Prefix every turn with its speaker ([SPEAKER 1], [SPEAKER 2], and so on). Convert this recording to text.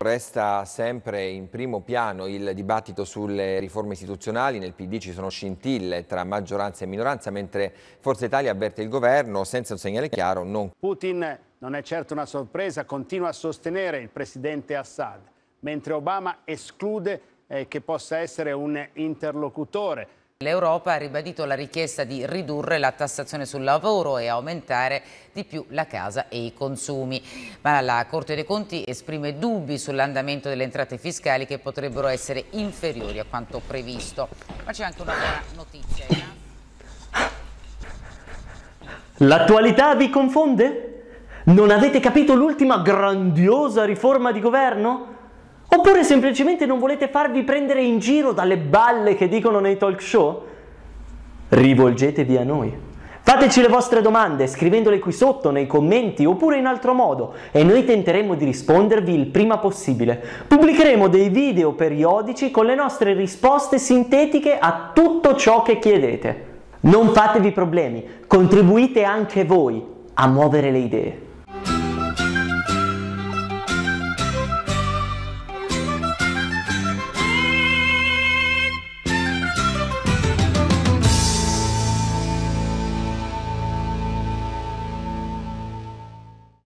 [SPEAKER 1] Resta sempre in primo piano il dibattito sulle riforme istituzionali, nel PD ci sono scintille tra maggioranza e minoranza, mentre Forza Italia avverte il governo senza un segnale chiaro. Non...
[SPEAKER 2] Putin non è certo una sorpresa, continua a sostenere il presidente Assad, mentre Obama esclude eh, che possa essere un interlocutore.
[SPEAKER 3] L'Europa ha ribadito la richiesta di ridurre la tassazione sul lavoro e aumentare di più la casa e i consumi. Ma la Corte dei Conti esprime dubbi sull'andamento delle entrate fiscali che potrebbero essere inferiori a quanto previsto. Ma c'è anche una buona notizia.
[SPEAKER 4] L'attualità vi confonde? Non avete capito l'ultima grandiosa riforma di governo? Oppure semplicemente non volete farvi prendere in giro dalle balle che dicono nei talk show? Rivolgetevi a noi. Fateci le vostre domande scrivendole qui sotto nei commenti oppure in altro modo e noi tenteremo di rispondervi il prima possibile. Pubblicheremo dei video periodici con le nostre risposte sintetiche a tutto ciò che chiedete. Non fatevi problemi, contribuite anche voi a muovere le idee.